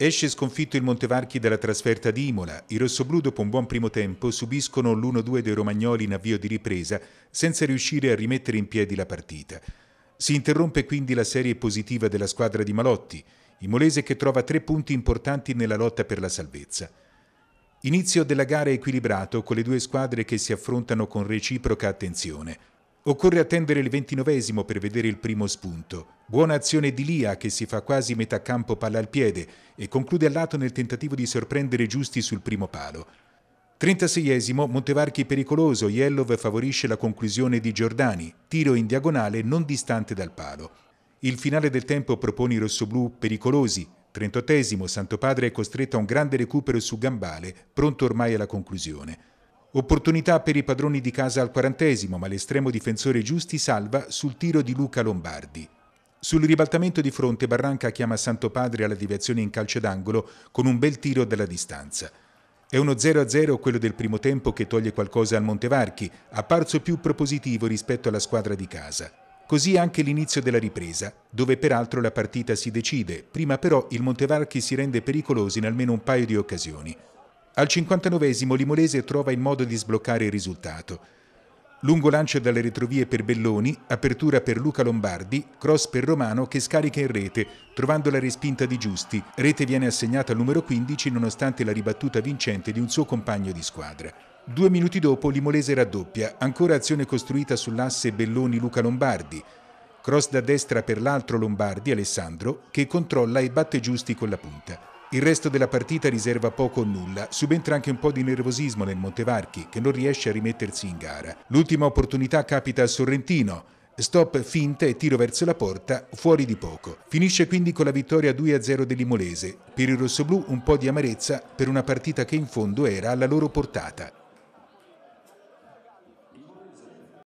Esce sconfitto il Montevarchi dalla trasferta di Imola, i rossoblu, dopo un buon primo tempo subiscono l'1-2 dei romagnoli in avvio di ripresa senza riuscire a rimettere in piedi la partita. Si interrompe quindi la serie positiva della squadra di Malotti, Imolese che trova tre punti importanti nella lotta per la salvezza. Inizio della gara equilibrato con le due squadre che si affrontano con reciproca attenzione. Occorre attendere il ventinovesimo per vedere il primo spunto. Buona azione di Lia che si fa quasi metà campo palla al piede e conclude a lato nel tentativo di sorprendere Giusti sul primo palo. 36esimo, Montevarchi pericoloso, Yellov favorisce la conclusione di Giordani, tiro in diagonale non distante dal palo. Il finale del tempo propone i rossoblù pericolosi. 38esimo, Santo Padre è costretto a un grande recupero su Gambale, pronto ormai alla conclusione. Opportunità per i padroni di casa al quarantesimo, ma l'estremo difensore Giusti salva sul tiro di Luca Lombardi. Sul ribaltamento di fronte Barranca chiama Santo Padre alla deviazione in calcio d'angolo con un bel tiro dalla distanza. È uno 0-0 quello del primo tempo che toglie qualcosa al Montevarchi, apparso più propositivo rispetto alla squadra di casa. Così anche l'inizio della ripresa, dove peraltro la partita si decide, prima però il Montevarchi si rende pericoloso in almeno un paio di occasioni. Al 59esimo Limolese trova il modo di sbloccare il risultato. Lungo lancio dalle retrovie per Belloni, apertura per Luca Lombardi, cross per Romano che scarica in rete, trovando la respinta di Giusti. Rete viene assegnata al numero 15 nonostante la ribattuta vincente di un suo compagno di squadra. Due minuti dopo Limolese raddoppia, ancora azione costruita sull'asse Belloni-Luca Lombardi. Cross da destra per l'altro Lombardi, Alessandro, che controlla e batte Giusti con la punta. Il resto della partita riserva poco o nulla, subentra anche un po' di nervosismo nel Montevarchi che non riesce a rimettersi in gara. L'ultima opportunità capita al Sorrentino, stop finta e tiro verso la porta, fuori di poco. Finisce quindi con la vittoria 2-0 dell'Imolese, per il rossoblù un po' di amarezza per una partita che in fondo era alla loro portata.